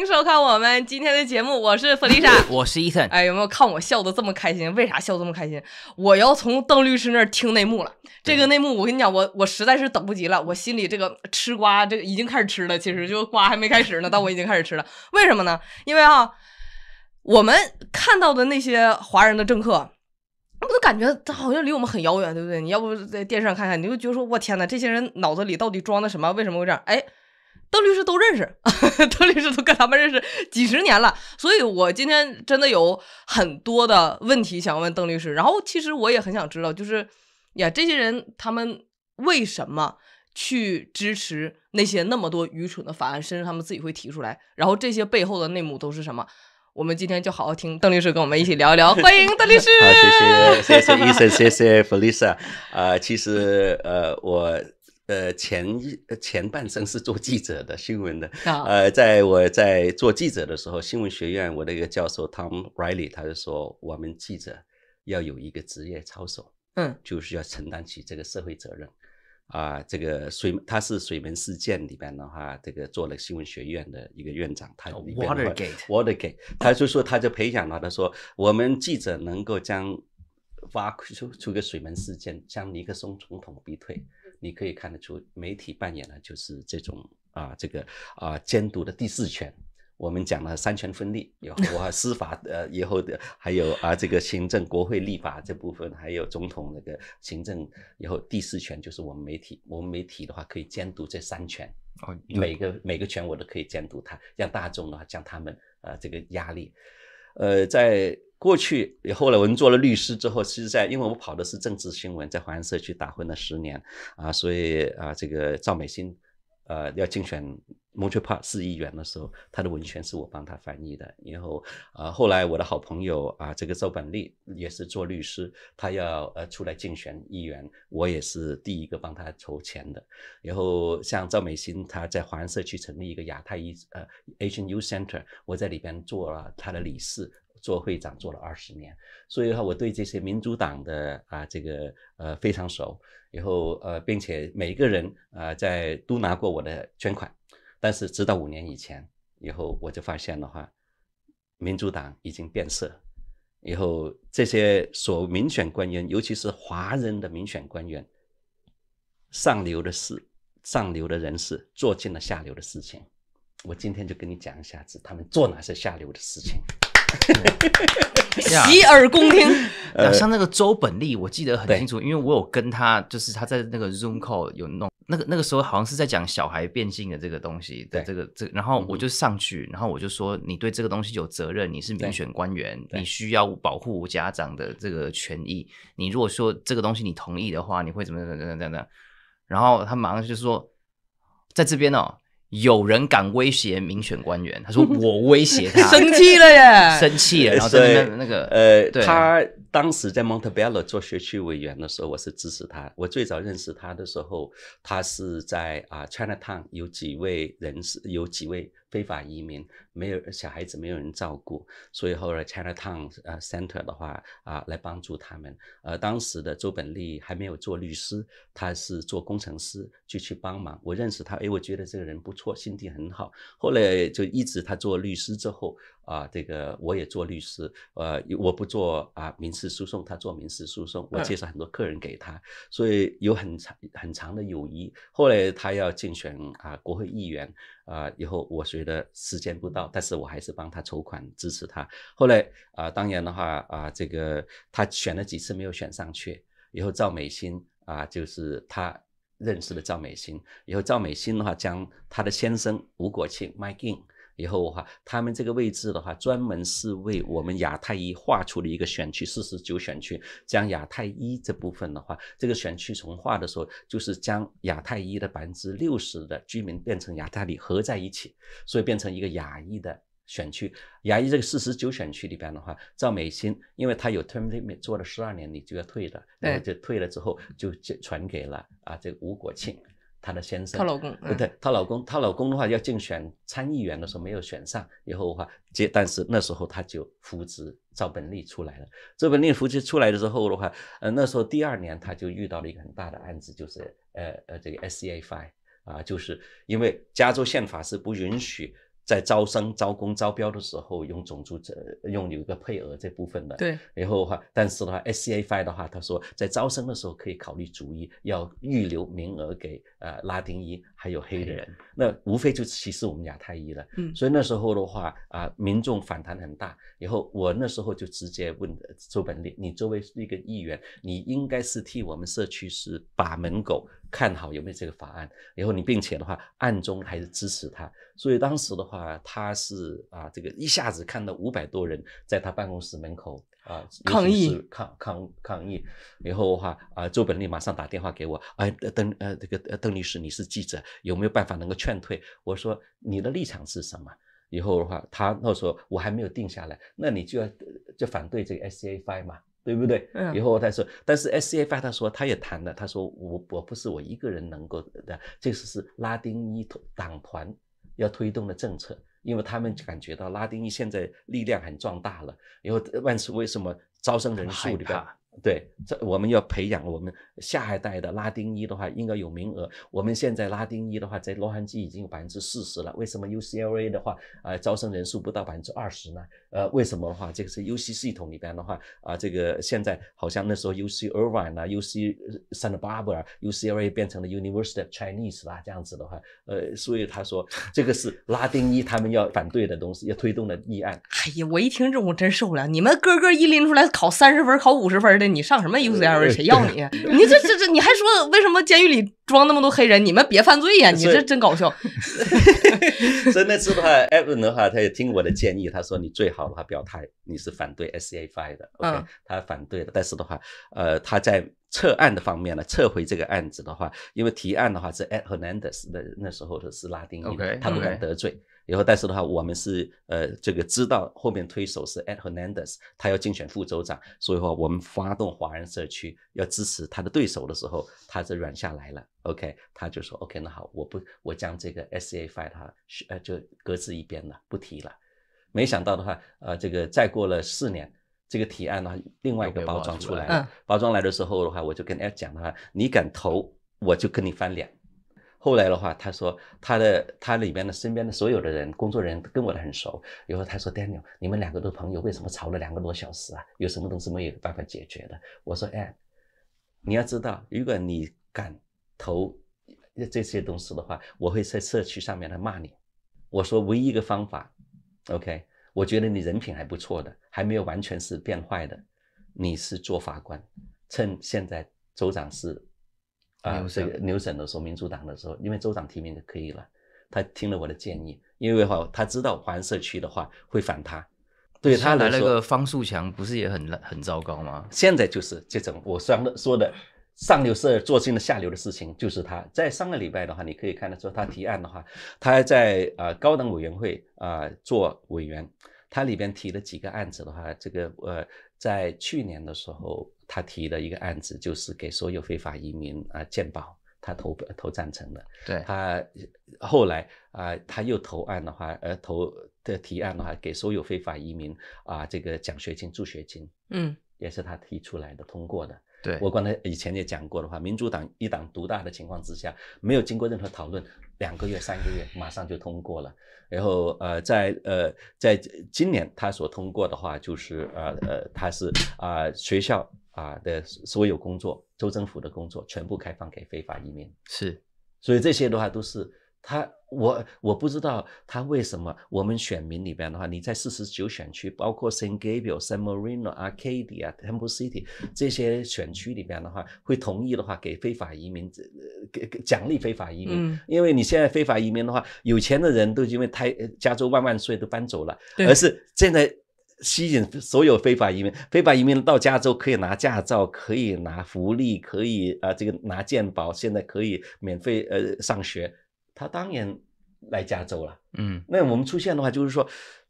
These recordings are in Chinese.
迎收看我们今天的节目，我是弗丽莎，我是伊森。哎，有没有看我笑的这么开心？为啥笑这么开心？我要从邓律师那儿听内幕了。这个内幕，我跟你讲，我我实在是等不及了。我心里这个吃瓜，这个已经开始吃了。其实就瓜还没开始呢，但我已经开始吃了。为什么呢？因为啊，我们看到的那些华人的政客，我都感觉他好像离我们很遥远，对不对？你要不在电视上看看，你就觉得说，我天哪，这些人脑子里到底装的什么？为什么会这样？哎。邓律师都认识，邓 律师都跟他们认识几十年了，所以我今天真的有很多的问题想问邓律师。然后，其实我也很想知道，就是呀，这些人他们为什么去支持那些那么多愚蠢的法案，甚至他们自己会提出来？然后这些背后的内幕都是什么？我们今天就好好听邓律师跟我们一起聊一聊。欢迎邓律师，谢谢谢谢谢谢谢谢弗丽莎。啊，其实呃我。呃，前一前半生是做记者的，新闻的。呃，在我在做记者的时候，新闻学院我那个教授 Tom Riley，他就说，我们记者要有一个职业操守，嗯，就是要承担起这个社会责任。啊，这个水他是水门事件里边的话，这个做了新闻学院的一个院长，他 Watergate，Watergate，他就说，他就培养他，他说我们记者能够将发出个水门事件，将尼克松总统逼退。你可以看得出，媒体扮演的就是这种啊，这个啊监督的第四权。我们讲了三权分立，有 我司法呃以后的，还有啊这个行政、国会立法这部分，还有总统那个行政以后第四权就是我们媒体。我们媒体的话可以监督这三权，每个每个权我都可以监督他，让大众的话他们啊这个压力，呃在。过去后来，我们做了律师之后，其实在因为我跑的是政治新闻，在华人社区打混了十年啊，所以啊，这个赵美心呃要竞选 m o n t r e u 市议员的时候，他的文宣是我帮他翻译的。然后啊，后来我的好朋友啊，这个赵本利也是做律师，他要呃出来竞选议员，我也是第一个帮他筹钱的。然后像赵美心，他在华人社区成立一个亚太医呃 Asian Youth Center，我在里边做了他的理事。做会长做了二十年，所以的话，我对这些民主党的啊，这个呃非常熟。以后呃，并且每一个人啊，在都拿过我的捐款。但是直到五年以前，以后我就发现的话，民主党已经变色。以后这些所民选官员，尤其是华人的民选官员，上流的事，上流的人士，做尽了下流的事情。我今天就跟你讲一下子，他们做哪些下流的事情。洗耳恭听，像那个周本利，我记得很清楚，因为我有跟他，就是他在那个 Zoom call 有弄那个那个时候，好像是在讲小孩变性的这个东西。对，这个这，然后我就上去，然后我就说，你对这个东西有责任，你是民选官员，你需要保护家长的这个权益。你如果说这个东西你同意的话，你会怎么怎么怎么怎么？然后他马上就说，在这边哦。有人敢威胁民选官员，他说 我威胁他，生气了耶，生气了。然后那个呃，他当时在 Montebello 做学区委员的时候，我是支持他。我最早认识他的时候，他是在啊 Chinatown 有几位人士，有几位。非法移民没有小孩子，没有人照顾，所以后来 Chinatown 呃 Center 的话啊来帮助他们。呃，当时的周本利还没有做律师，他是做工程师就去帮忙。我认识他，哎，我觉得这个人不错，心地很好。后来就一直他做律师之后。啊，这个我也做律师，呃，我不做啊民事诉讼，他做民事诉讼，我介绍很多客人给他，所以有很长很长的友谊。后来他要竞选啊国会议员，啊以后我觉得时间不到，但是我还是帮他筹款支持他。后来啊，当然的话啊，这个他选了几次没有选上去，以后赵美心啊，就是他认识了赵美心，以后赵美心的话将他的先生吴国庆 Mike i n 以后的话，他们这个位置的话，专门是为我们亚太一划出了一个选区，四十九选区，将亚太一这部分的话，这个选区重划的时候，就是将亚太一的百分之六十的居民变成亚太里合在一起，所以变成一个亚裔的选区。亚裔这个四十九选区里边的话，赵美心，因为他有 t e r i m n t 做了十二年，你就要退的，对，就退了之后就传给了啊，这个吴国庆。她的先生，她老公，不对，她老公，她老公的话要竞选参议员的时候没有选上，以后的话，接但是那时候他就扶植赵本立出来了。赵本立扶持出来的时候的话，呃，那时候第二年他就遇到了一个很大的案子，就是呃呃这个 SCA 案啊，就是因为加州宪法是不允许。在招生、招工、招标的时候，用种族这用有一个配额这部分的。对，然后的话，但是的话 s c f i 的话，他说在招生的时候可以考虑逐一要预留名额给呃拉丁裔。还有黑的人，那无非就歧视我们亚太裔了。嗯，所以那时候的话啊，民众反弹很大。然后我那时候就直接问周本利，你作为一个议员，你应该是替我们社区是把门狗看好有没有这个法案。然后你并且的话，暗中还是支持他。所以当时的话，他是啊，这个一下子看到五百多人在他办公室门口。啊！抗议，抗抗抗议，然后的话，啊，周本利马上打电话给我，哎，邓，呃，这个邓律师，你是记者，有没有办法能够劝退？我说你的立场是什么？以后的话，他他说我还没有定下来，那你就要就反对这个 SCFI 嘛，对不对？嗯。以后他说，但是 SCFI 他说他也谈了，他说我我不是我一个人能够的，这次是拉丁裔党团要推动的政策。因为他们感觉到拉丁裔现在力量很壮大了，因为万斯为什么招生人数里边？对，这我们要培养我们下一代的拉丁裔的话，应该有名额。我们现在拉丁裔的话，在洛杉矶已经有百分之四十了。为什么 UCLA 的话，呃，招生人数不到百分之二十呢？呃，为什么的话，这个是 UC 系统里边的话，啊，这个现在好像那时候 u c r n a 啊 u c San t a b a a r b r a u c l a 变成了 University of Chinese 啦，这样子的话，呃，所以他说 这个是拉丁裔他们要反对的东西，要推动的议案。哎呀，我一听这我真受不了，你们个个一拎出来考三十分，考五十分。你上什么 u l a 谁要你？你这这这，你还说为什么监狱里装那么多黑人？你们别犯罪呀！你这真搞笑。所以那次的话 e v a n 的话，他也听我的建议，他说你最好的话表态，你是反对 SAFI 的。o 嗯，他反对的，但是的话，呃，他在撤案的方面呢，撤回这个案子的话，因为提案的话是 Ed Hernandez 的，那时候的是拉丁裔，他不敢得罪。然后，但是的话，我们是呃，这个知道后面推手是 Ed Hernandez，他要竞选副州长，所以话我们发动华人社区要支持他的对手的时候，他就软下来了。OK，他就说 OK，那好，我不，我将这个 SAF 他呃就搁置一边了，不提了。没想到的话，呃，这个再过了四年，这个提案呢，另外一个包装出来，包装来的时候的话，我就跟大讲的话，你敢投，我就跟你翻脸。后来的话，他说他的他里边的身边的所有的人，工作人员都跟我很熟。然后他说：“Daniel，你们两个都朋友，为什么吵了两个多小时啊？有什么东西没有办法解决的？”我说：“哎，你要知道，如果你敢投这些东西的话，我会在社区上面来骂你。”我说：“唯一一个方法，OK，我觉得你人品还不错的，还没有完全是变坏的。你是做法官，趁现在州长是。”啊，省牛省的时候，民主党的时候，因为州长提名就可以了。他听了我的建议，因为哈，他知道环社区的话会反他。对他来那个方树强不是也很很糟糕吗？现在就是这种我上的说的上流社做尽了下流的事情，就是他在上个礼拜的话，你可以看得出他提案的话，他在呃高等委员会啊做委员，他里边提了几个案子的话，这个呃在去年的时候。他提的一个案子，就是给所有非法移民啊建保，他投投赞成的。对，他后来啊，他又投案的话，呃，投的提案的话，给所有非法移民啊这个奖学金、助学金，嗯，也是他提出来的，通过的。对我刚才以前也讲过的话，民主党一党独大的情况之下，没有经过任何讨论，两个月、三个月马上就通过了。然后呃，在呃在今年他所通过的话，就是呃呃，他是啊学校啊的所有工作，州政府的工作全部开放给非法移民。是，所以这些的话都是。他我我不知道他为什么我们选民里边的话，你在四十九选区，包括 San Gabriel、San Marino、Arcadia、Temple City 这些选区里边的话，会同意的话给非法移民呃给奖励非法移民，因为你现在非法移民的话，有钱的人都因为太加州万万岁都搬走了，而是现在吸引所有非法移民，非法移民到加州可以拿驾照，可以拿福利，可以啊这个拿健保，现在可以免费呃上学。他当然来加州了，嗯，那我们出现的话，就是说，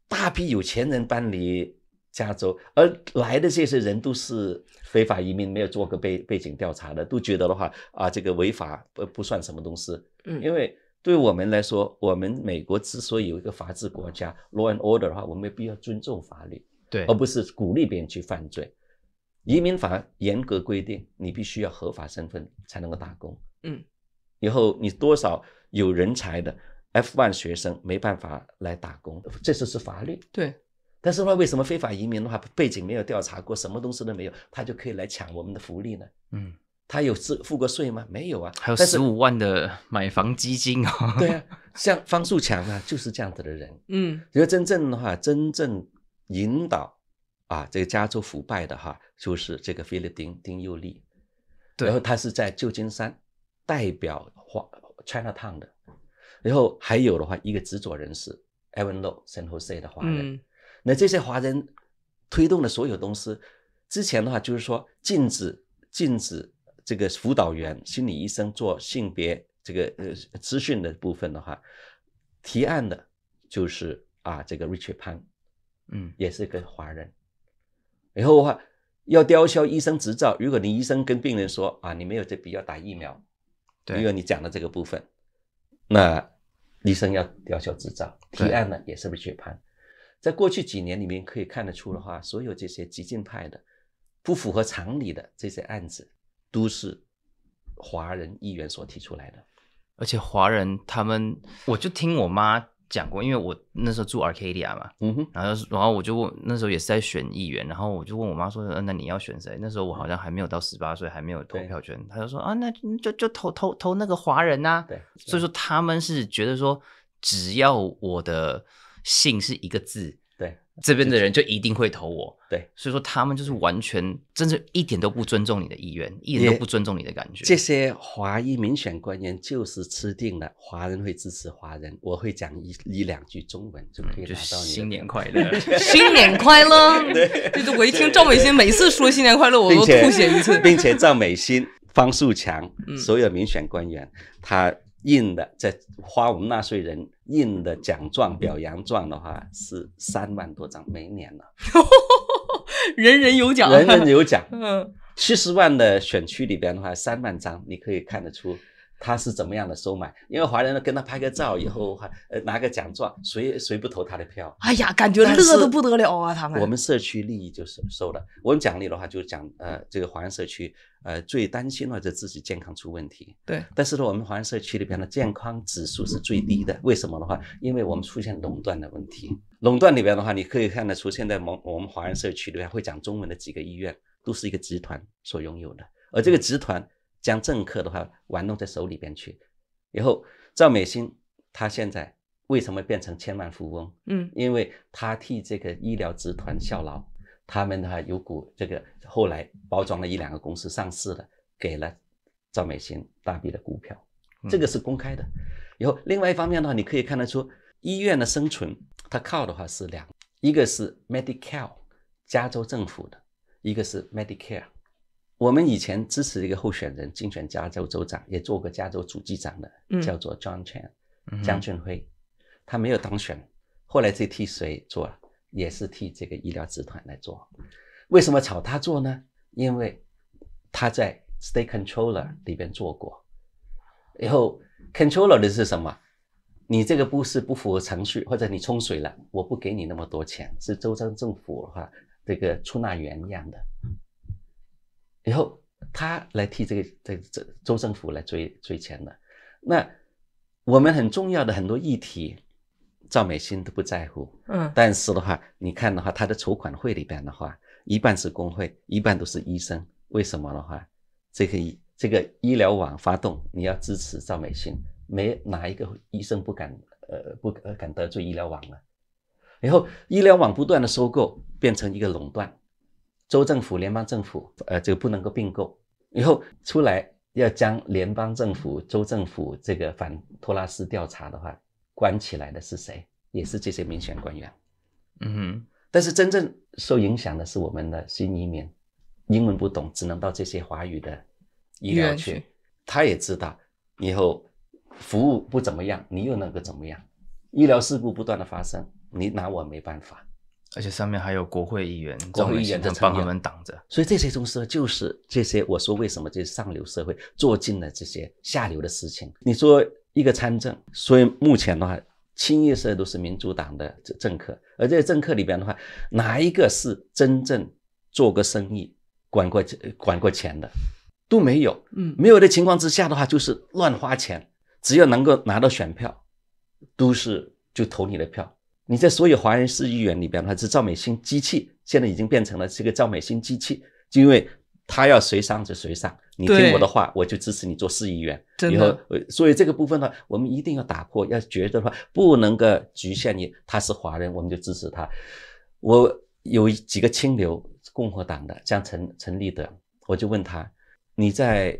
大批有钱人搬离加州，而来的这些人都是非法移民，没有做过背背景调查的，都觉得的话，啊，这个违法不不算什么东西，嗯，因为对我们来说，我们美国之所以有一个法治国家，law and order 的话，我们必要尊重法律，对，而不是鼓励别人去犯罪。移民法严格规定，你必须要合法身份才能够打工，嗯，以后你多少。有人才的 F1 学生没办法来打工，这次是法律对。但是的话，为什么非法移民的话背景没有调查过，什么东西都没有，他就可以来抢我们的福利呢？嗯，他有是付过税吗？没有啊，还有十五万的买房基金哦。对啊，像方树强啊就是这样子的人。嗯，因为真正的话，真正引导啊这个加州腐败的哈，就是这个菲律宾丁佑利。对，然后他是在旧金山代表化。China Town 的，然后还有的话，一个执着人士，Evan Lo，Jose 的华人。那这些华人推动的所有东西。之前的话，就是说禁止禁止这个辅导员、心理医生做性别这个呃资讯的部分的话，提案的就是啊，这个 Richard Pan，嗯，也是一个华人。然后的话要吊销医生执照，如果你医生跟病人说啊，你没有这必要打疫苗。比如你讲的这个部分，那医生要吊销执照，提案呢也是被去判。在过去几年里面，可以看得出的话，所有这些激进派的、不符合常理的这些案子，都是华人议员所提出来的，而且华人他们，我就听我妈。讲过，因为我那时候住 Arcadia 嘛，然后然后我就问，那时候也是在选议员，然后我就问我妈说，那你要选谁？那时候我好像还没有到十八岁，还没有投票权。她就说啊，那就就投投投那个华人呐。对，所以说他们是觉得说，只要我的姓是一个字。这边的人就一定会投我，对，所以说他们就是完全真是一点都不尊重你的意愿，一点都不尊重你的感觉。这些华裔民选官员就是吃定了华人会支持华人，我会讲一一两句中文就可以拿到你 新年快乐，新年快乐。对，我一听赵美心每次说新年快乐，我都吐血一次。并且赵美心、方树强所有民选官员，他。印的在花我们纳税人印的奖状表扬状的话是三万多张，每年呢，人人有奖，人人有奖，嗯，七十万的选区里边的话三万张，你可以看得出。他是怎么样的收买？因为华人呢跟他拍个照以后，还呃拿个奖状，谁谁不投他的票？哎呀，感觉乐得不得了啊！他们我们社区利益就是受了。我们奖励的话就讲呃，这个华人社区呃最担心的就是自己健康出问题。对，但是呢，我们华人社区里边的健康指数是最低的。为什么的话？因为我们出现垄断的问题。垄断里边的话，你可以看得出，现在某我们华人社区里边会讲中文的几个医院，都是一个集团所拥有的，而这个集团。将政客的话玩弄在手里边去，以后赵美心他现在为什么变成千万富翁？嗯，因为他替这个医疗集团效劳，他们的话有股这个后来包装了一两个公司上市了，给了赵美心大笔的股票，这个是公开的。然后另外一方面的话，你可以看得出医院的生存，它靠的话是两，一个是 Medicare 加州政府的，一个是 Medicare。我们以前支持一个候选人竞选加州州长，也做过加州主机长的，叫做 John 张 n 江俊辉，他没有当选，后来这替谁做了，也是替这个医疗集团来做。为什么炒他做呢？因为他在 State Controller 里边做过，然后 Controller 的是什么？你这个不是不符合程序，或者你冲水了，我不给你那么多钱，是州长政府的这个出纳员一样的。以后他来替这个这这州政府来追追钱的，那我们很重要的很多议题，赵美心都不在乎。嗯，但是的话，你看的话，他的筹款会里边的话，一半是工会，一半都是医生。为什么的话，这个医这个医疗网发动，你要支持赵美心，没哪一个医生不敢呃不敢得罪医疗网了。然后医疗网不断的收购，变成一个垄断。州政府、联邦政府，呃，这个不能够并购。以后出来要将联邦政府、州政府这个反托拉斯调查的话，关起来的是谁？也是这些民选官员。嗯哼。但是真正受影响的是我们的新移民，英文不懂，只能到这些华语的医疗去。他也知道以后服务不怎么样，你又能够怎么样？医疗事故不断的发生，你拿我没办法。而且上面还有国会议员，国会议员在帮他们挡着，所以这些东西就是这些。我说为什么这上流社会做尽了这些下流的事情？你说一个参政，所以目前的话，清一色都是民主党的政政客，而这些政客里边的话，哪一个是真正做个生意、管过管过钱的都没有？嗯，没有的情况之下的话，就是乱花钱，只要能够拿到选票，都是就投你的票。你在所有华人市议员里边，他是赵美心机器，现在已经变成了这个赵美心机器，就因为他要谁上就谁上，你听我的话，我就支持你做市议员。以后，所以这个部分呢，我们一定要打破，要觉得的话，不能够局限于他是华人我们就支持他。我有几个清流共和党的，像陈陈立德，我就问他，你在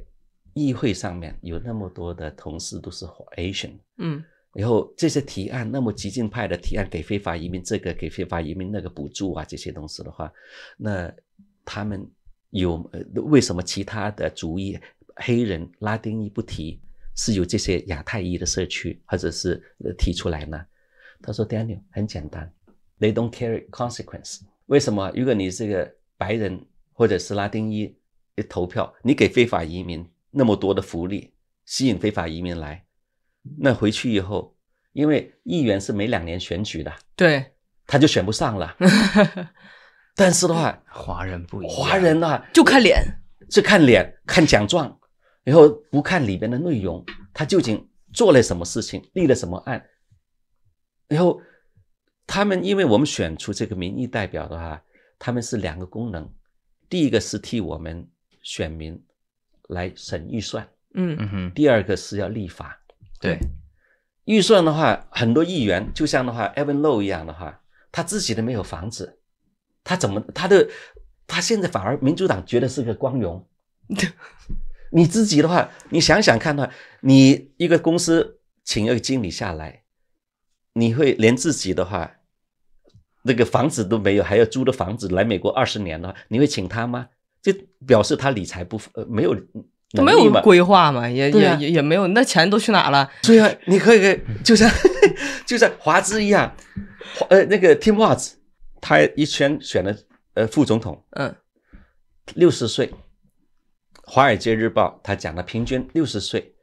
议会上面有那么多的同事都是 a 人，嗯。然后这些提案，那么激进派的提案给非法移民这个给非法移民那个补助啊，这些东西的话，那他们有为什么其他的族裔黑人拉丁裔不提，是由这些亚太裔的社区或者是提出来呢？他说：“Daniel，很简单，they don't c a r e consequence。为什么？如果你是个白人或者是拉丁裔，投票，你给非法移民那么多的福利，吸引非法移民来。”那回去以后，因为议员是每两年选举的，对，他就选不上了。但是的话，华人不一样，华人的话就看脸，就看脸，看奖状，然后不看里边的内容，他究竟做了什么事情，立了什么案。然后他们，因为我们选出这个民意代表的话，他们是两个功能，第一个是替我们选民来审预算，嗯，第二个是要立法。对，预算的话，很多议员就像的话 e v a n l o w 一样的话，他自己都没有房子，他怎么，他的，他现在反而民主党觉得是个光荣。你自己的话，你想想看的话，你一个公司请一个经理下来，你会连自己的话，那个房子都没有，还要租的房子，来美国二十年了，你会请他吗？就表示他理财不，呃，没有。都没有规划嘛，也也也也没有，那钱都去哪了？对呀，你可以给，就像 就像华兹一样，呃，那个听袜子，他一圈选了呃副总统，嗯，六十岁，《华尔街日报》他讲了，平均六十岁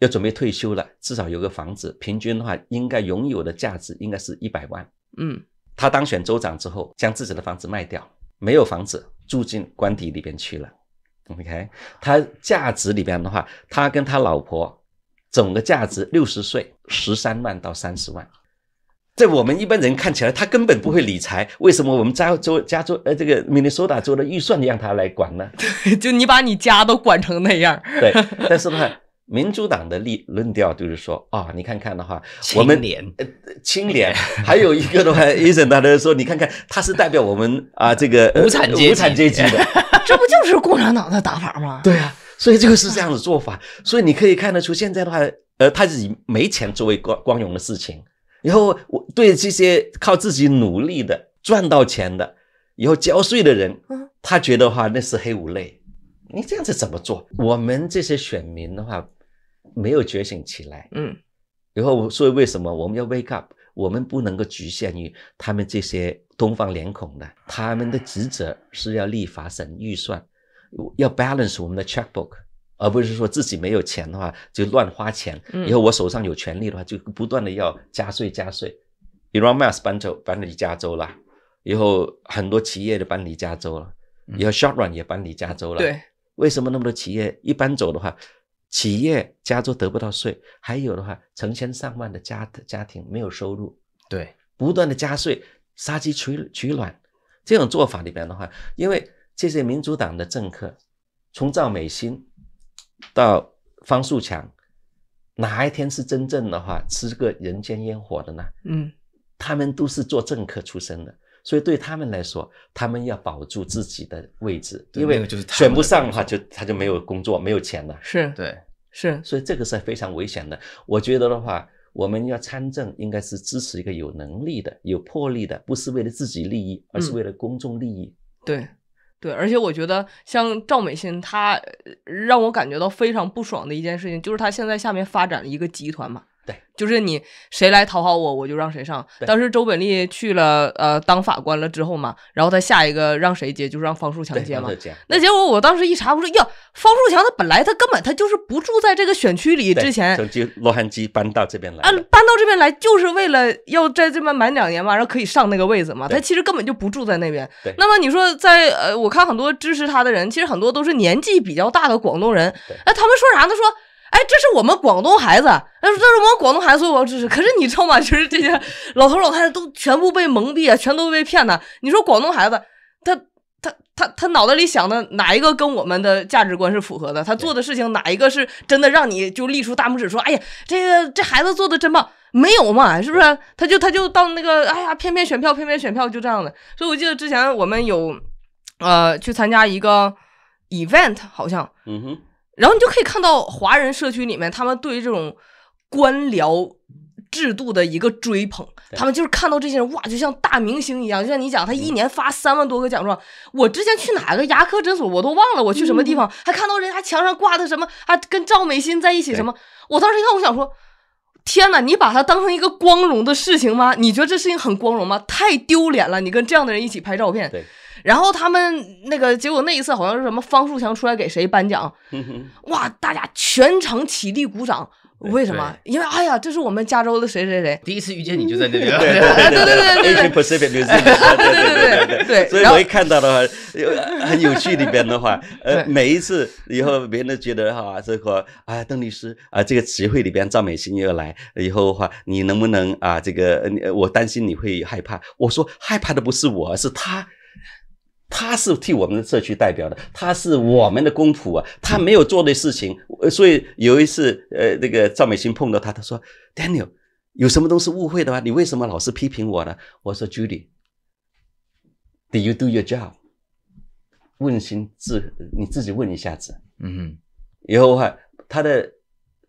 要准备退休了，至少有个房子，平均的话应该拥有的价值应该是一百万。嗯，他当选州长之后，将自己的房子卖掉，没有房子住进官邸里边去了。OK，他价值里边的话，他跟他老婆总的价值六十岁十三万到三十万，在我们一般人看起来，他根本不会理财。为什么我们加州加州呃这个 Minnesota 州的预算让他来管呢？对，就你把你家都管成那样。对，但是呢。民主党的立论调就是说啊，你看看的话，我清廉，清廉。还有一个的话，伊 森他都说，你看看，他是代表我们啊，这个无产阶级，无产阶级的，这不就是共产党的打法吗？对啊，所以就是这样的做法。所以你可以看得出，现在的话，呃，他是以没钱作为光光荣的事情，然后我对这些靠自己努力的赚到钱的以后交税的人，他觉得话那是黑五类。你这样子怎么做？我们这些选民的话，没有觉醒起来。嗯，然后所以为什么我们要 wake up？我们不能够局限于他们这些东方脸孔的，他们的职责是要立法审预算，要 balance 我们的 checkbook，而不是说自己没有钱的话就乱花钱。以后我手上有权利的话，就不断的要加税加税。Iran Mas 离搬走搬离加州了，以后很多企业都搬离加州了，以后 s h o t r u n 也搬离加州了。对。为什么那么多企业一搬走的话，企业加州得不到税，还有的话成千上万的家家庭没有收入，对，不断的加税杀鸡取取卵，这种做法里边的话，因为这些民主党的政客，从赵美心到方素强，哪一天是真正的话吃个人间烟火的呢？嗯，他们都是做政客出身的。所以对他们来说，他们要保住自己的位置，因为选不上的话，就他就没有工作，没有钱了。是，对，是，所以这个是非常危险的。我觉得的话，我们要参政，应该是支持一个有能力的、有魄力的，不是为了自己利益，而是为了公众利益。对，对，而且我觉得像赵美心，她让我感觉到非常不爽的一件事情，就是她现在下面发展了一个集团嘛。对，就是你谁来讨好我，我就让谁上。当时周本利去了，呃，当法官了之后嘛，然后他下一个让谁接，就是让方树强接嘛。那结果我当时一查，我说呀，方树强他本来他根本他就是不住在这个选区里，之前从基罗汉搬到这边来啊，搬到这边来就是为了要在这边满两年嘛，然后可以上那个位子嘛。他其实根本就不住在那边。那么你说在呃，我看很多支持他的人，其实很多都是年纪比较大的广东人。哎，他们说啥呢？说。哎，这是我们广东孩子，他是这是我们广东孩子所有知识。可是你知道吗？就是这些老头老太太都全部被蒙蔽啊，全都被骗的。你说广东孩子，他他他他脑袋里想的哪一个跟我们的价值观是符合的？他做的事情哪一个是真的让你就立出大拇指说：“哎呀，这个这孩子做的真棒！”没有嘛，是不是？他就他就到那个，哎呀，偏偏选票，偏偏选票，就这样的。所以，我记得之前我们有呃去参加一个 event，好像，嗯哼。然后你就可以看到华人社区里面，他们对于这种官僚制度的一个追捧，他们就是看到这些人哇，就像大明星一样，就像你讲，他一年发三万多个奖状。我之前去哪个牙科诊所，我都忘了我去什么地方，还看到人家墙上挂的什么，啊，跟赵美心在一起什么。我当时一看，我想说，天哪，你把他当成一个光荣的事情吗？你觉得这事情很光荣吗？太丢脸了！你跟这样的人一起拍照片。然后他们那个结果那一次好像是什么方树强出来给谁颁奖？哇，大家全程起立鼓掌。为什么？因为哎呀，这是我们加州的谁谁谁第一次遇见你就在那里。对对对对对。Pacific Museum。对对对对对。所以我一看到的话，很有趣里边的话，呃，每一次以后，别人觉得哈，这个啊，邓律师啊，这个集会里边赵美心又来，以后的话，你能不能啊，这个我担心你会害怕。我说害怕的不是我，是他。他是替我们的社区代表的，他是我们的公仆啊，他没有做的事情，所以有一次，呃，那个赵美心碰到他，他说，Daniel，有什么东西误会的话，你为什么老是批评我呢？我说，Judy，Did you do your job？问心自，你自己问一下子。嗯，哼。以后的话，他的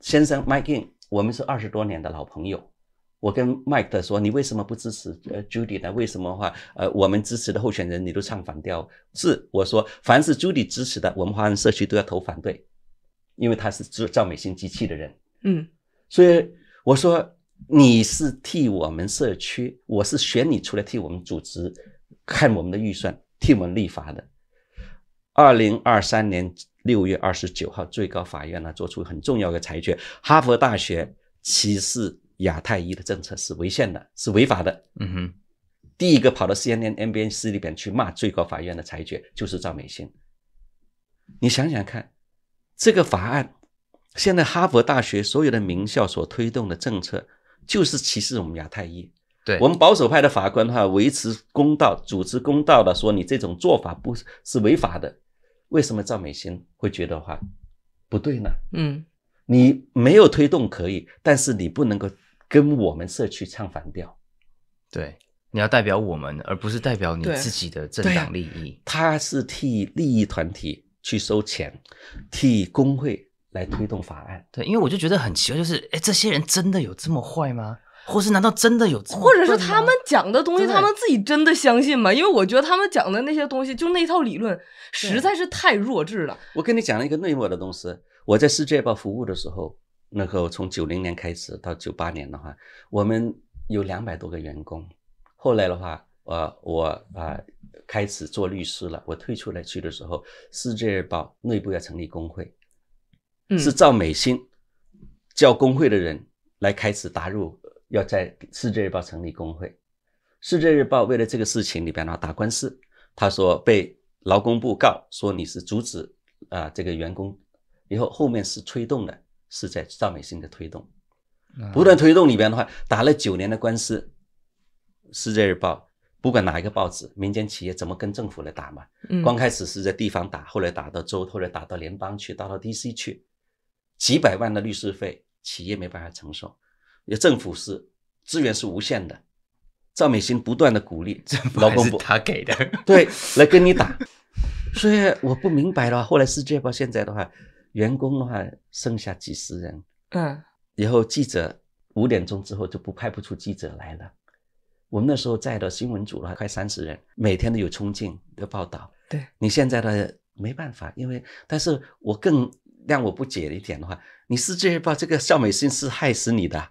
先生 Mike i n 我们是二十多年的老朋友。我跟迈克说：“你为什么不支持呃朱 y 呢？为什么话呃我们支持的候选人你都唱反调？是我说，凡是朱 y 支持的，我们华人社区都要投反对，因为他是赵美心机器的人。嗯，所以我说你是替我们社区，我是选你出来替我们组织看我们的预算，替我们立法的。二零二三年六月二十九号，最高法院呢做出很重要的裁决，哈佛大学歧视。”亚太裔的政策是违宪的，是违法的。嗯哼，第一个跑到 CNN、NBC 里边去骂最高法院的裁决，就是赵美心。你想想看，这个法案，现在哈佛大学所有的名校所推动的政策，就是歧视我们亚太裔。对，我们保守派的法官哈，维持公道、主持公道的说，你这种做法不是是违法的。为什么赵美心会觉得话不对呢？嗯，你没有推动可以，但是你不能够。跟我们社区唱反调，对，你要代表我们，而不是代表你自己的政党利益。他是替利益团体去收钱，替工会来推动法案。对，因为我就觉得很奇怪，就是哎，这些人真的有这么坏吗？或是难道真的有？或者是他们讲的东西，他们自己真的相信吗？因为我觉得他们讲的那些东西，就那套理论实在是太弱智了。我跟你讲了一个内幕的东西，我在世界报服务的时候。那个从九零年开始到九八年的话，我们有两百多个员工。后来的话，呃，我啊开始做律师了。我退出来去的时候，世界日报内部要成立工会，是赵美心叫工会的人来开始打入，要在世界日报成立工会。世界日报为了这个事情里边的话打官司，他说被劳工部告说你是阻止啊这个员工，以后后面是推动的。是在赵美心的推动，不断推动里边的话，打了九年的官司，世界日报不管哪一个报纸，民间企业怎么跟政府来打嘛？刚开始是在地方打，后来打到州，后来打到联邦去，打到 D.C 去，几百万的律师费，企业没办法承受，有政府是资源是无限的，赵美心不断的鼓励，老公不他给的，对，来跟你打，所以我不明白了，后来世界报现在的话。员工的话剩下几十人，嗯，以后记者五点钟之后就不派不出记者来了。我们那时候在的新闻组的话快三十人，每天都有冲劲的报道。对你现在的没办法，因为但是我更让我不解的一点的话，你是界日报》这个校美心是害死你的。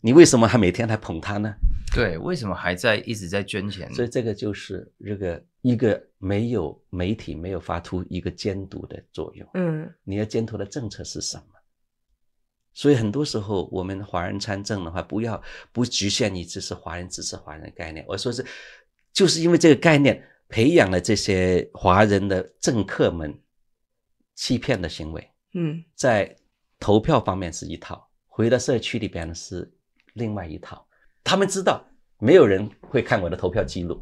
你为什么还每天来捧他呢？对，为什么还在一直在捐钱？所以这个就是这个一个没有媒体没有发出一个监督的作用。嗯，你要监督的政策是什么？所以很多时候我们华人参政的话，不要不局限于支持华人支持华人概念。我说是，就是因为这个概念培养了这些华人的政客们欺骗的行为。嗯，在投票方面是一套，回到社区里边呢是。另外一套，他们知道没有人会看我的投票记录，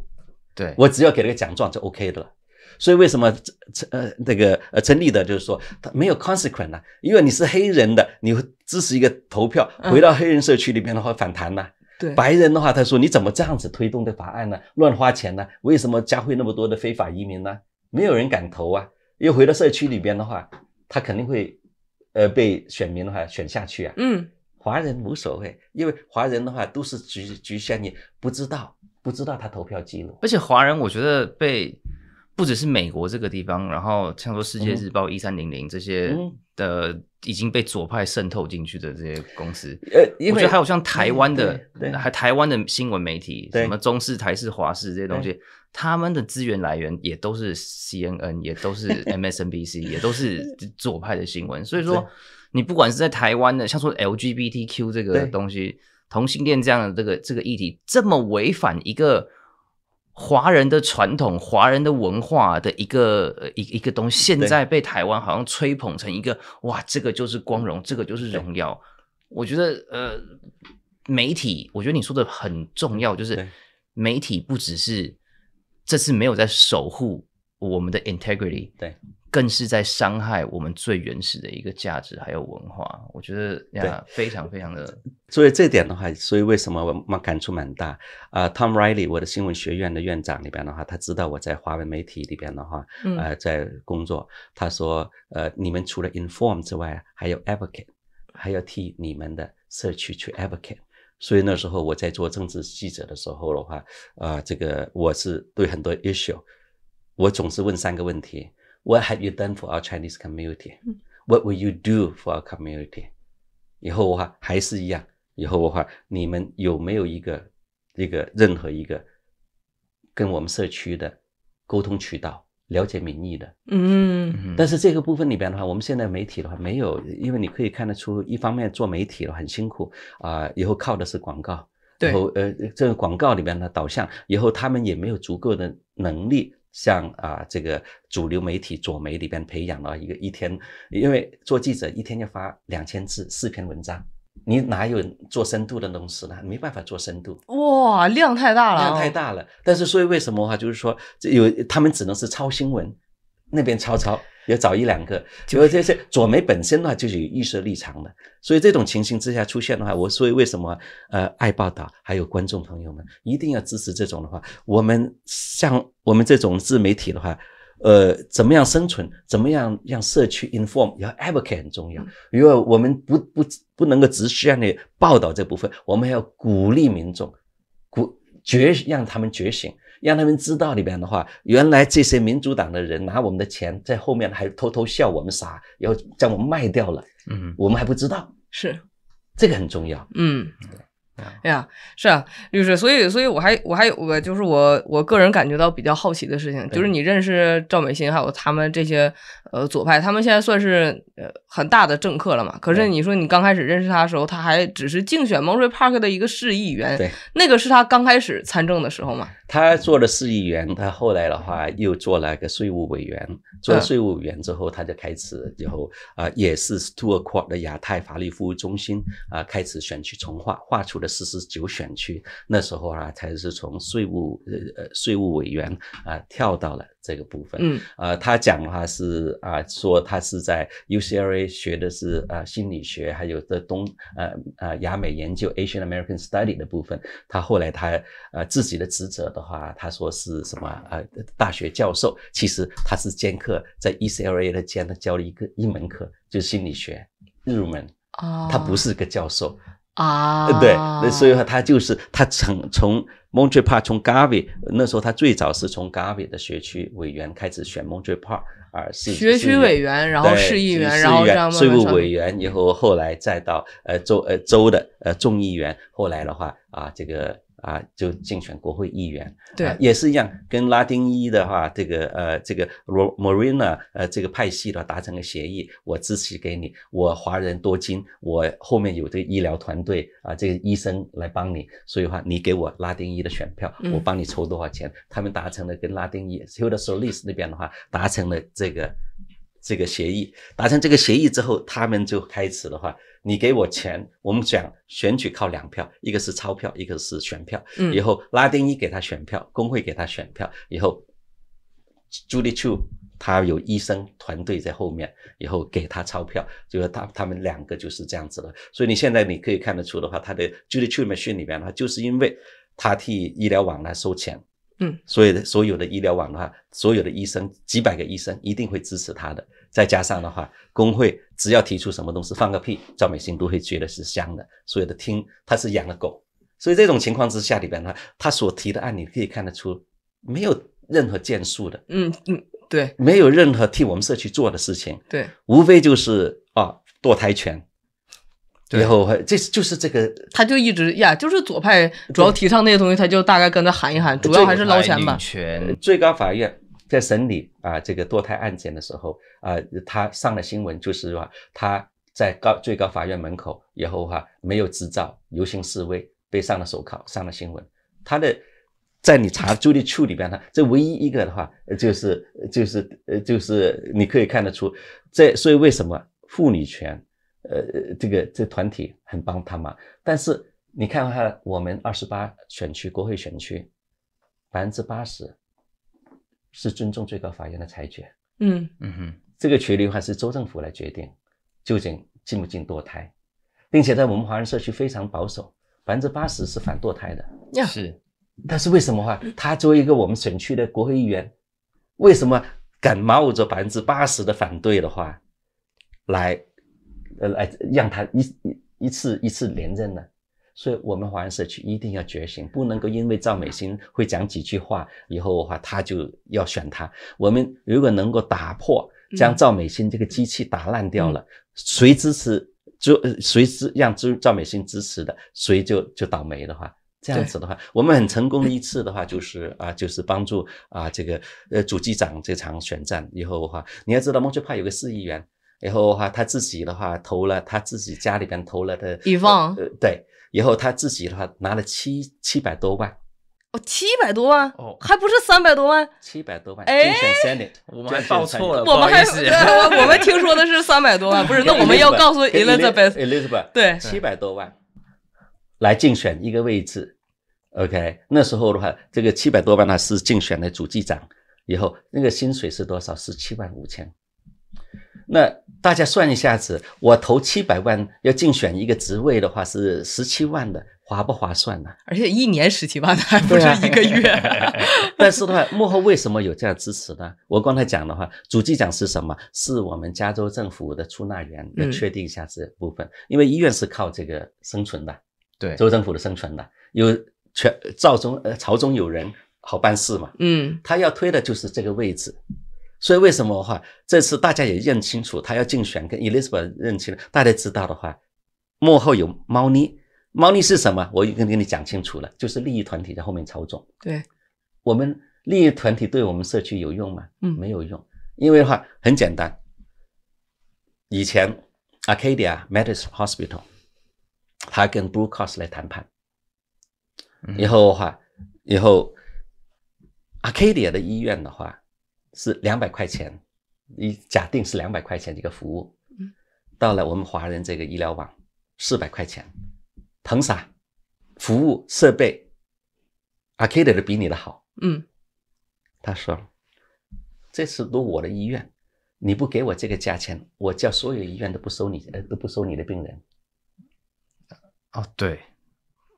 对我只要给了个奖状就 OK 的了。所以为什么陈呃那个呃陈立的就是说他没有 consequence 呢？因为你是黑人的，你支持一个投票，回到黑人社区里边的话反弹呢？对白人的话，他说你怎么这样子推动的法案呢？乱花钱呢？为什么加会那么多的非法移民呢？没有人敢投啊！又回到社区里边的话，他肯定会呃被选民的话选下去啊。嗯。华人无所谓，因为华人的话都是局局限，你不知道，不知道他投票记录。而且华人，我觉得被不只是美国这个地方，然后像说《世界日报》一三零零这些的，已经被左派渗透进去的这些公司，呃，我觉得还有像台湾的，还台湾的新闻媒体，什么中视、台视、华视这些东西，他们的资源来源也都是 C N N，也都是 M S N B C，也都是左派的新闻，所以说。你不管是在台湾的，像说 LGBTQ 这个东西，同性恋这样的这个这个议题，这么违反一个华人的传统、华人的文化的一个一一个东西，现在被台湾好像吹捧成一个哇，这个就是光荣，这个就是荣耀。我觉得呃，媒体，我觉得你说的很重要，就是媒体不只是这次没有在守护我们的 integrity，对。更是在伤害我们最原始的一个价值，还有文化。我觉得呀，非常非常的。所以这点的话，所以为什么我感触蛮大啊？Tom Riley，我的新闻学院的院长里边的话，他知道我在华为媒体里边的话，呃，在工作。他说，呃，你们除了 inform 之外，还有 advocate，还要替你们的社区去 advocate。所以那时候我在做政治记者的时候的话，啊，这个我是对很多 issue，我总是问三个问题。What have you done for our Chinese community? What will you do for our community? 以后的话还是一样。以后的话，你们有没有一个一个任何一个跟我们社区的沟通渠道、了解民意的？嗯。但是这个部分里边的话，我们现在媒体的话没有，因为你可以看得出，一方面做媒体的很辛苦啊。以后靠的是广告。对。然后呃，这个广告里边的导向，以后他们也没有足够的能力。像啊，这个主流媒体左媒里边培养了一个一天，因为做记者一天要发两千字四篇文章，你哪有做深度的东西呢？没办法做深度。哇，量太大了，量太大了。但是所以为什么哈，就是说有他们只能是抄新闻。那边抄抄，也找一两个，就为这些左媒本身的话就是有预设立场的，所以这种情形之下出现的话，我所以为什么呃爱报道，还有观众朋友们一定要支持这种的话，我们像我们这种自媒体的话，呃，怎么样生存，怎么样让社区 inform，要 advocate 很重要，因为我们不不不能够只是让你报道这部分，我们要鼓励民众，鼓觉让他们觉醒。让他们知道里边的话，原来这些民主党的人拿我们的钱，在后面还偷偷笑我们傻，要将我们卖掉了。嗯，我们还不知道，是这个很重要。嗯。哎呀，是啊，律师，所以，所以我还我还有个，就是我我个人感觉到比较好奇的事情，就是你认识赵美心，还有他们这些呃左派，他们现在算是呃很大的政客了嘛？可是你说你刚开始认识他的时候，他还只是竞选 m o n r e Park 的一个市议员，对，那个是他刚开始参政的时候嘛？他做了市议员，他后来的话又做了个税务委员，做了税务委员之后，他就开始以后啊，也是 Stuart Court 的亚太法律服务中心啊，开始选区重划，划出。四十九选区，那时候啊，才是从税务呃呃税务委员啊跳到了这个部分。嗯，啊，他讲的话是啊，说他是在 UCLA 学的是啊心理学，还有在东呃呃亚美研究 Asian American Study 的部分。他后来他呃自己的职责的话，他说是什么啊？大学教授，其实他是兼课在 UCLA 的兼教了一个一门课，就是心理学入门。哦，他不是个教授。啊，对，所以说他就是他从从 Montreal 从 g a r v i y 那时候他最早是从 g a r v i y 的学区委员开始选 Montreal，啊是学区委员，然后市议员，然后税务委员，以后后来再到呃州呃州的呃众议员，后来的话啊这个。啊，就竞选国会议员，对，也是一样，跟拉丁裔的话，这个呃，这个罗 Marina 呃，这个派系的话达成个协议，我支持给你，我华人多金，我后面有这个医疗团队啊，这个医生来帮你，所以话你给我拉丁裔的选票，我帮你筹多少钱。他们达成了跟拉丁裔，有的时候 i s 那边的话，达成了这个这个协议，达成这个协议之后，他们就开始的话。你给我钱，我们讲选举靠两票，一个是钞票，一个是选票。以后拉丁裔给他选票，工会给他选票。以后朱莉·丘他有医生团队在后面，以后给他钞票，就是他他们两个就是这样子的。所以你现在你可以看得出的话，他的朱莉·丘里面，话，就是因为他替医疗网来收钱，嗯，所以所有的医疗网的话，所有的医生几百个医生一定会支持他的。再加上的话，工会只要提出什么东西放个屁，赵美心都会觉得是香的，所有的听他是养了狗，所以这种情况之下里边呢，他所提的案你可以看得出没有任何建树的，嗯嗯，对，没有任何替我们社区做的事情，对，无非就是啊堕胎权，以后会，这是就是这个，他就一直呀，就是左派主要提倡那些东西，他就大概跟着喊一喊，主要还是捞钱吧。权最高法院。在审理啊这个堕胎案件的时候啊，他上了新闻，就是说他在高最高法院门口以后哈，没有执照游行示威，被上了手铐，上了新闻。他的在你查朱莉·处里边，他这唯一一个的话，就是就是呃就是你可以看得出这，所以为什么妇女权呃这个这团体很帮他嘛？但是你看看我们二十八选区国会选区百分之八十。是尊重最高法院的裁决，嗯嗯哼，这个权利的话是州政府来决定，究竟禁不禁堕胎，并且在我们华人社区非常保守，百分之八十是反堕胎的，是。但是为什么话，他作为一个我们省区的国会议员，为什么敢冒着百分之八十的反对的话，来，呃来让他一一次一次连任呢？所以，我们华人社区一定要觉醒，不能够因为赵美心会讲几句话，以后的话，他就要选他。我们如果能够打破，将赵美心这个机器打烂掉了，谁支持，就谁支让支赵美心支持的，谁就就倒霉的话这样子的话，我们很成功的一次的话，就是啊，就是帮助啊这个呃主机长这场选战以后的话，你要知道孟特派有个市议员，然后的话他自己的话投了他自己家里边投了的，雨对。以后他自己的话拿了七七百多万，哦，七百多万，哦，还不是三百多万，七百多万竞选 Senate，我们还报错了，我们还，我们听说的是三百多万，不是，那我们要告诉 Elizabeth，Elizabeth 对，七百多万来竞选一个位置，OK，那时候的话，这个七百多万呢是竞选的主机长，以后那个薪水是多少？是七万五千。那大家算一下子，我投七百万要竞选一个职位的话，是十七万的，划不划算呢？而且一年十七万的，不是一个月。但是的话，幕后为什么有这样支持呢？我刚才讲的话，主机长是什么？是我们加州政府的出纳员，要确定一下这部分，因为医院是靠这个生存的，对州政府的生存的，有全朝中呃朝中有人好办事嘛，嗯，他要推的就是这个位置。所以为什么的话？这次大家也认清楚，他要竞选跟 Elizabeth 认清了。大家知道的话，幕后有猫腻，猫腻是什么？我已经跟你讲清楚了，就是利益团体在后面操纵。对，我们利益团体对我们社区有用吗？嗯，没有用，因为的话很简单，以前 Acadia m e t h o d i s Hospital 他跟 Blue Cross 来谈判，以后的话，以后 Acadia 的医院的话。是两百块钱，一假定是两百块钱的一个服务，到了我们华人这个医疗网，四百块钱，疼啥？服务设备，阿卡德的比你的好。嗯，他说，这是都我的医院，你不给我这个价钱，我叫所有医院都不收你，呃，都不收你的病人。哦，对。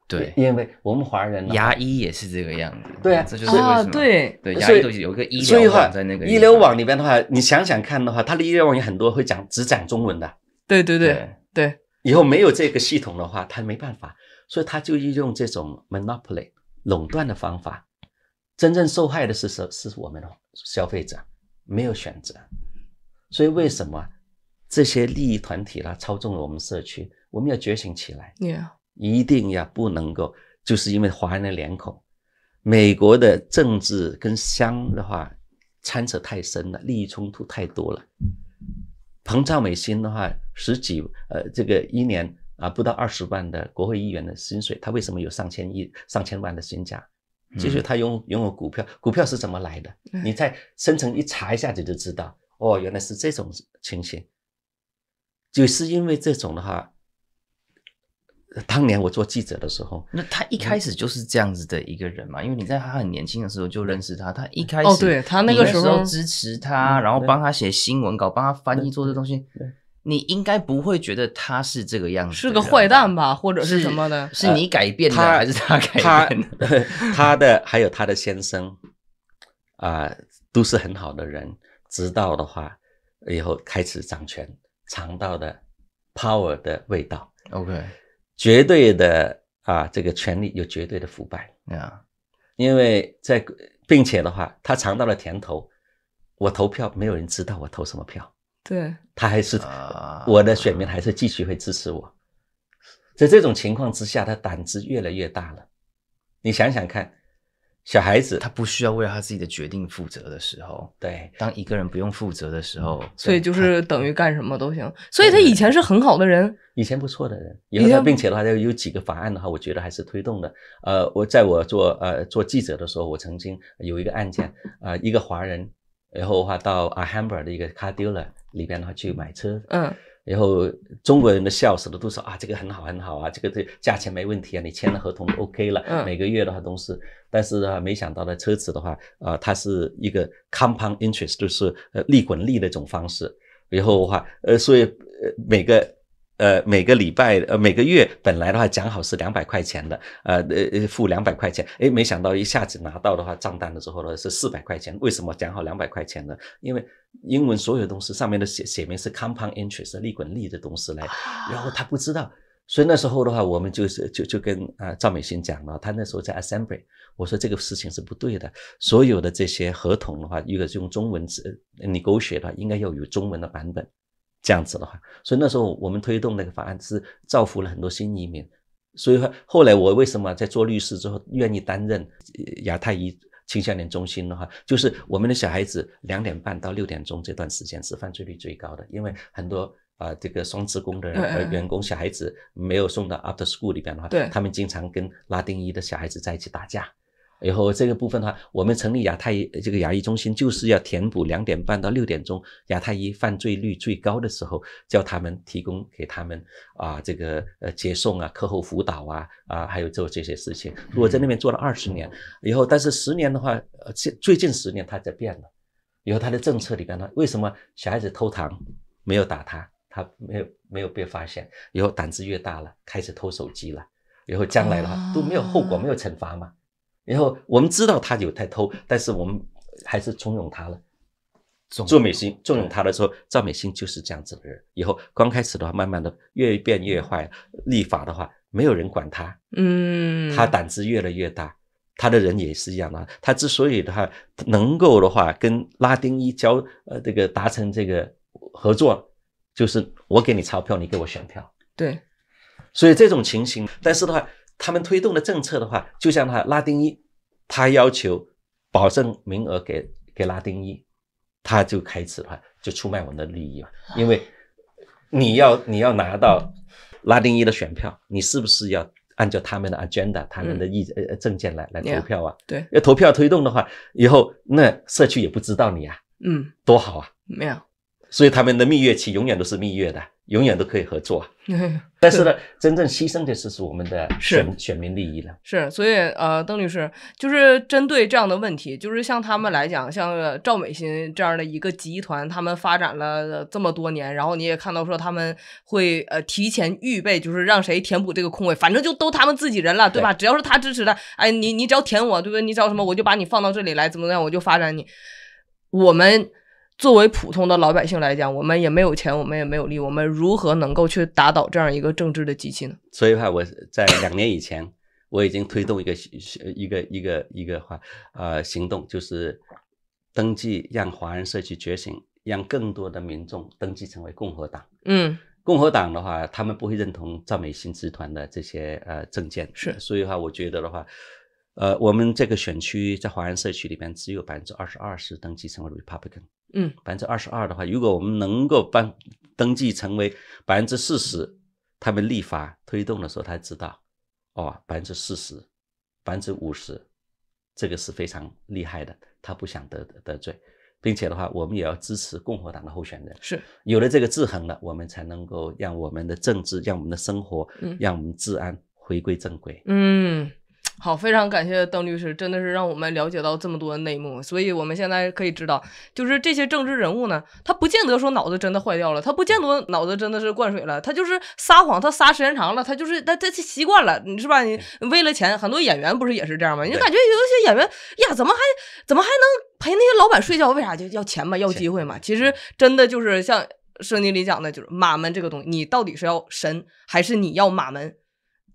对，因为我们华人牙医也是这个样子，对啊，这就是为什么对对，医都有个医疗网在那个医疗网里边的话，你想想看的话，他的医疗网有很多会讲只讲中文的，对对对对。以后没有这个系统的话，他没办法，所以他就用这种 monopoly 垄断的方法。真正受害的是是是我们的消费者，没有选择。所以为什么这些利益团体啦操纵了我们社区？我们要觉醒起来，Yeah。一定要不能够，就是因为华人的脸孔，美国的政治跟香的话掺扯太深了，利益冲突太多了。彭兆美心的话，十几呃这个一年啊不到二十万的国会议员的薪水，他为什么有上千亿上千万的身价？就是他拥拥有股票，股票是怎么来的？你在深层一查一下，你就知道哦，原来是这种情形，就是因为这种的话。当年我做记者的时候，那他一开始就是这样子的一个人嘛？因为你在他很年轻的时候就认识他，他一开始，哦，对他那个时候支持他，然后帮他写新闻稿，帮他翻译做这东西，你应该不会觉得他是这个样子，是个坏蛋吧，或者是什么的？是你改变的还是他改变的？他 的还有他的先生啊，都是很好的人。知道的话以后开始掌权，尝到的 power 的味道。OK。绝对的啊，这个权利有绝对的腐败啊，因为在并且的话，他尝到了甜头，我投票没有人知道我投什么票，对，他还是我的选民还是继续会支持我，在这种情况之下，他胆子越来越大了，你想想看。小孩子他不需要为他自己的决定负责的时候，对，当一个人不用负责的时候，所以就是等于干什么都行。所以他以前是很好的人，以前不错的人。然后他并且的话，他有几个法案的话，我觉得还是推动的。呃，我在我做呃做记者的时候，我曾经有一个案件，呃，一个华人，然后的话到阿 e r 的一个 car dealer 里边的话去买车，嗯。然后中国人的笑死了，都说啊这个很好很好啊，这个这价钱没问题啊，你签了合同 OK 了，每个月的话都是，但是啊没想到的车子的话啊，它是一个 compound interest，就是呃利滚利的一种方式，然后的话呃所以呃每个。呃，每个礼拜呃，每个月本来的话讲好是两百块钱的，呃呃呃，付两百块钱，哎，没想到一下子拿到的话账单了之后呢是四百块钱，为什么讲好两百块钱呢？因为英文所有东西上面的写写明是 compound interest 利滚利的东西来，然后他不知道，所以那时候的话我们就是就就跟啊赵美心讲了，他那时候在 assembly，我说这个事情是不对的，所有的这些合同的话，如果是用中文字，你勾我的话，应该要有中文的版本。这样子的话，所以那时候我们推动那个法案是造福了很多新移民。所以后来我为什么在做律师之后愿意担任亚太一青少年中心的话，就是我们的小孩子两点半到六点钟这段时间是犯罪率最高的，因为很多啊这个双职工的员工小孩子没有送到 after school 里边的话，他们经常跟拉丁裔的小孩子在一起打架。然后这个部分的话，我们成立亚太这个牙医中心，就是要填补两点半到六点钟亚太医犯罪率最高的时候，叫他们提供给他们啊，这个呃接送啊、课后辅导啊啊，还有做这些事情。我在那边做了二十年，以后但是十年的话，最最近十年他在变了，以后他的政策里边呢，为什么小孩子偷糖没有打他，他没有没有被发现，以后胆子越大了，开始偷手机了，以后将来的话都没有后果，没有惩罚吗？然后我们知道他有在偷，但是我们还是重用他了。做美心重用他的时候，赵美心就是这样子的人。以后刚开始的话，慢慢的越变越坏。立法的话，没有人管他，嗯，他胆子越来越大。他的人也是一样的。他之所以他能够的话跟拉丁一交呃这个达成这个合作，就是我给你钞票，你给我选票。对，所以这种情形，但是的话。他们推动的政策的话，就像他拉丁裔，他要求保证名额给给拉丁裔，他就开始话就出卖我们的利益嘛。因为你要你要拿到拉丁裔的选票，你是不是要按照他们的 agenda、他们的意呃呃证件来来投票啊？对，要投票推动的话，以后那社区也不知道你啊，嗯，多好啊，没有。所以他们的蜜月期永远都是蜜月的，永远都可以合作。但是呢，真正牺牲的是是我们的选选民利益了。是，所以呃，邓律师就是针对这样的问题，就是像他们来讲，像赵美心这样的一个集团，他们发展了这么多年，然后你也看到说他们会呃提前预备，就是让谁填补这个空位，反正就都他们自己人了，对吧？只要是他支持的，哎，你你只要填我，对不对？你找什么，我就把你放到这里来，怎么怎么样，我就发展你。我们。作为普通的老百姓来讲，我们也没有钱，我们也没有力，我们如何能够去打倒这样一个政治的机器呢？所以话，我在两年以前，我已经推动一个一个一个一个话呃，行动，就是登记，让华人社区觉醒，让更多的民众登记成为共和党。嗯，共和党的话，他们不会认同赵美心集团的这些呃政见。是，所以话，我觉得的话，呃，我们这个选区在华人社区里边，只有百分之二十二是登记成为 Republican。嗯，百分之二十二的话，如果我们能够办登记成为百分之四十，他们立法推动的时候，他知道，哦，百分之四十，百分之五十，这个是非常厉害的，他不想得得罪，并且的话，我们也要支持共和党的候选人，是有了这个制衡了，我们才能够让我们的政治，让我们的生活，嗯，让我们治安回归正轨，嗯。好，非常感谢邓律师，真的是让我们了解到这么多内幕，所以我们现在可以知道，就是这些政治人物呢，他不见得说脑子真的坏掉了，他不见得脑子真的是灌水了，他就是撒谎，他撒时间长了，他就是他他习惯了，是吧？你为了钱，很多演员不是也是这样吗？你感觉有一些演员呀，怎么还怎么还能陪那些老板睡觉？为啥就要钱嘛，要机会嘛？其实真的就是像圣经里讲的，就是马门这个东西，你到底是要神还是你要马门？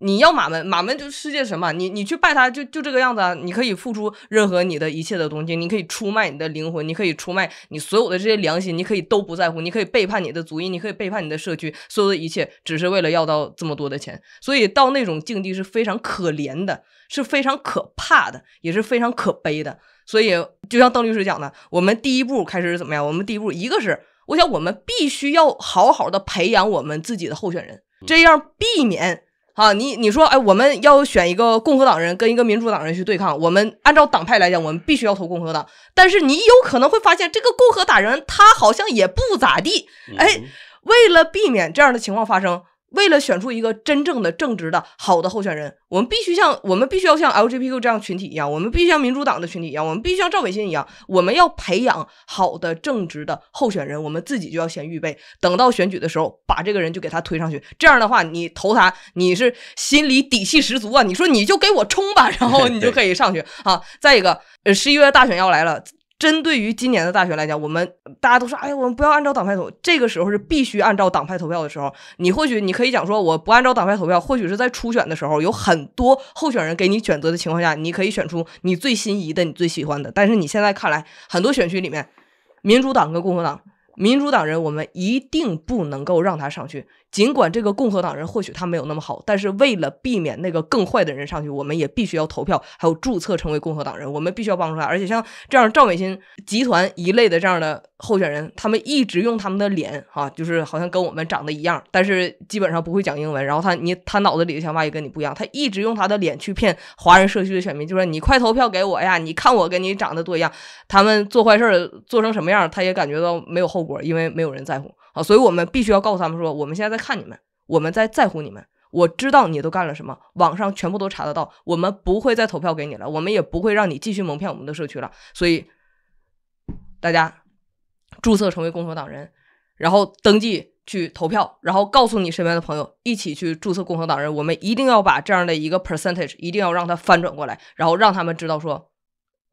你要马门，马门就是世界神嘛。你你去拜他，就就这个样子啊。你可以付出任何你的一切的东西，你可以出卖你的灵魂，你可以出卖你所有的这些良心，你可以都不在乎，你可以背叛你的族裔，你可以背叛你的社区，所有的一切，只是为了要到这么多的钱。所以到那种境地是非常可怜的，是非常可怕的，也是非常可悲的。所以就像邓律师讲的，我们第一步开始怎么样？我们第一步，一个是我想，我们必须要好好的培养我们自己的候选人，这样避免。啊，你你说，哎，我们要选一个共和党人跟一个民主党人去对抗。我们按照党派来讲，我们必须要投共和党。但是你有可能会发现，这个共和党人他好像也不咋地。哎，为了避免这样的情况发生。为了选出一个真正的正直的好的候选人，我们必须像我们必须要像 LGBTQ 这样群体一样，我们必须像民主党的群体一样，我们必须像赵伟新一样，我们要培养好的正直的候选人，我们自己就要先预备，等到选举的时候，把这个人就给他推上去。这样的话，你投他，你是心里底气十足啊！你说你就给我冲吧，然后你就可以上去啊。再一个，十一月大选要来了。针对于今年的大选来讲，我们大家都说，哎，我们不要按照党派投。这个时候是必须按照党派投票的时候。你或许你可以讲说，我不按照党派投票。或许是在初选的时候，有很多候选人给你选择的情况下，你可以选出你最心仪的、你最喜欢的。但是你现在看来，很多选区里面，民主党跟共和党，民主党人，我们一定不能够让他上去。尽管这个共和党人或许他没有那么好，但是为了避免那个更坏的人上去，我们也必须要投票，还有注册成为共和党人，我们必须要帮出来。而且像这样赵美心集团一类的这样的候选人，他们一直用他们的脸，哈，就是好像跟我们长得一样，但是基本上不会讲英文。然后他你他脑子里的想法也跟你不一样，他一直用他的脸去骗华人社区的选民，就说你快投票给我呀，你看我跟你长得多一样。他们做坏事做成什么样，他也感觉到没有后果，因为没有人在乎。好，所以我们必须要告诉他们说，我们现在在看你们，我们在在乎你们，我知道你都干了什么，网上全部都查得到，我们不会再投票给你了，我们也不会让你继续蒙骗我们的社区了。所以，大家注册成为共和党人，然后登记去投票，然后告诉你身边的朋友一起去注册共和党人，我们一定要把这样的一个 percentage 一定要让它翻转过来，然后让他们知道说。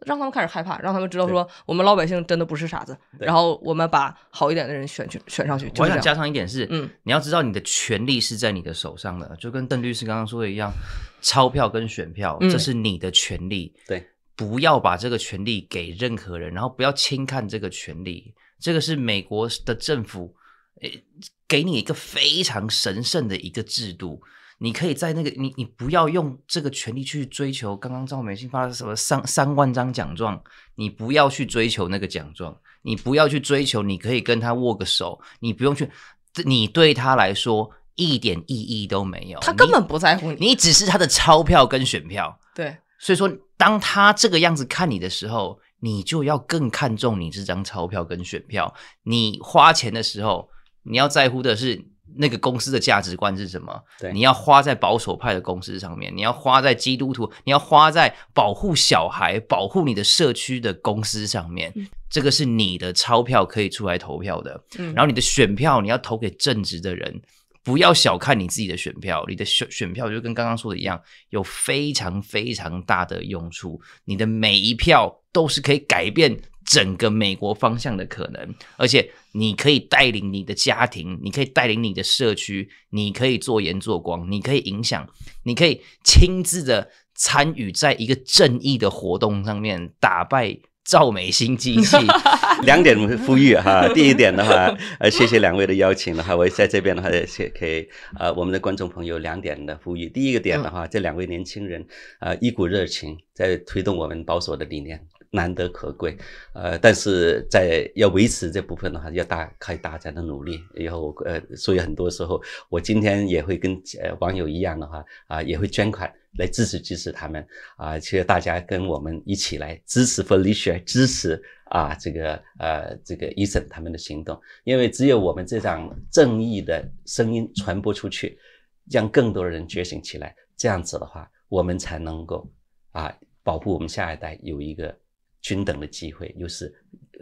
让他们开始害怕，让他们知道说我们老百姓真的不是傻子。然后我们把好一点的人选去选上去。我想加上一点是，嗯，你要知道你的权利是在你的手上的，就跟邓律师刚刚说的一样，钞票跟选票，这是你的权利。对，不要把这个权利给任何人，然后不要轻看这个权利。这个是美国的政府，诶，给你一个非常神圣的一个制度。你可以在那个你你不要用这个权利去追求刚刚赵美新发的什么三三万张奖状，你不要去追求那个奖状，你不要去追求，你可以跟他握个手，你不用去，你对他来说一点意义都没有，他根本不在乎你，你只是他的钞票跟选票。对，所以说当他这个样子看你的时候，你就要更看重你这张钞票跟选票，你花钱的时候，你要在乎的是。那个公司的价值观是什么？对，你要花在保守派的公司上面，你要花在基督徒，你要花在保护小孩、保护你的社区的公司上面。这个是你的钞票可以出来投票的。然后你的选票你要投给正直的人，不要小看你自己的选票。你的选选票就跟刚刚说的一样，有非常非常大的用处。你的每一票都是可以改变。整个美国方向的可能，而且你可以带领你的家庭，你可以带领你的社区，你可以做盐做光，你可以影响，你可以亲自的参与在一个正义的活动上面，打败赵美心机器。两点呼吁哈，第一点的话，呃，谢谢两位的邀请的话，我在这边的话也给呃，我们的观众朋友两点的呼吁。第一个点的话，这两位年轻人呃，一股热情在推动我们保守的理念。难得可贵，呃，但是在要维持这部分的话，要大靠大家的努力。以后呃，所以很多时候，我今天也会跟呃网友一样的话，啊，也会捐款来支持支持他们。啊，其实大家跟我们一起来支持 f e l i c i a 支持啊这个呃这个医生他们的行动。因为只有我们这场正义的声音传播出去，让更多人觉醒起来，这样子的话，我们才能够啊保护我们下一代有一个。均等的机会，又是。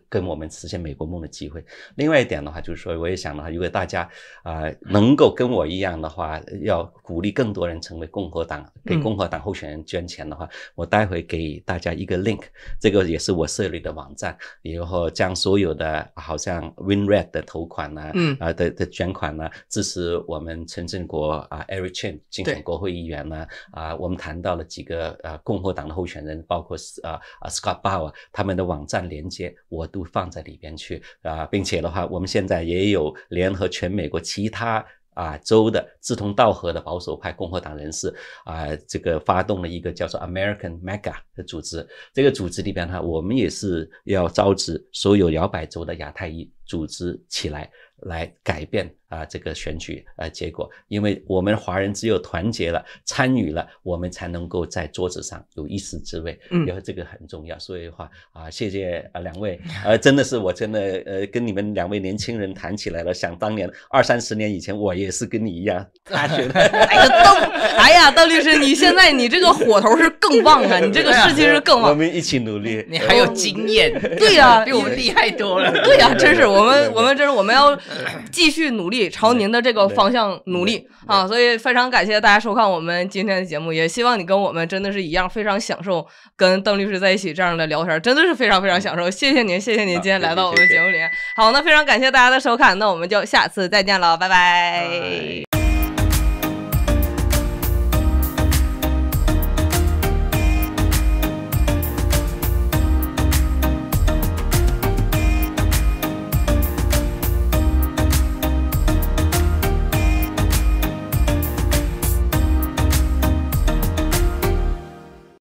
跟我们实现美国梦的机会。另外一点的话，就是说，我也想的话，如果大家啊能够跟我一样的话，要鼓励更多人成为共和党，给共和党候选人捐钱的话，我待会给大家一个 link，这个也是我设立的网站，以后将所有的好像 Win Red 的投款呢，啊的的捐款呢，支持我们陈振国啊 e e r i Change c 竞选国会议员呢，啊，我们谈到了几个啊共和党的候选人，包括啊啊 Scott Bauer 他们的网站连接我。都放在里边去啊，并且的话，我们现在也有联合全美国其他啊州的志同道合的保守派共和党人士啊，这个发动了一个叫做 American Mega 的组织。这个组织里边呢，我们也是要召集所有摇摆州的亚太裔组织起来。来改变啊这个选举啊结果，因为我们华人只有团结了、参与了，我们才能够在桌子上有一事之位。嗯，然后这个很重要。所以的话啊，谢谢啊两位，呃，真的是我真的呃跟你们两位年轻人谈起来了。想当年二三十年以前，我也是跟你一样大学的。哎呀，邓，哎呀，邓律师，你现在你这个火头是更旺啊，你这个事情是更旺。我们一起努力。你还有经验，对呀，比我们厉害多了。对呀，真是我们我们真是我们要。继续努力，朝您的这个方向努力啊！所以非常感谢大家收看我们今天的节目，也希望你跟我们真的是一样，非常享受跟邓律师在一起这样的聊天，真的是非常非常享受。谢谢您，谢谢您今天来到我们节目里面。好，那非常感谢大家的收看，那我们就下次再见了，拜拜。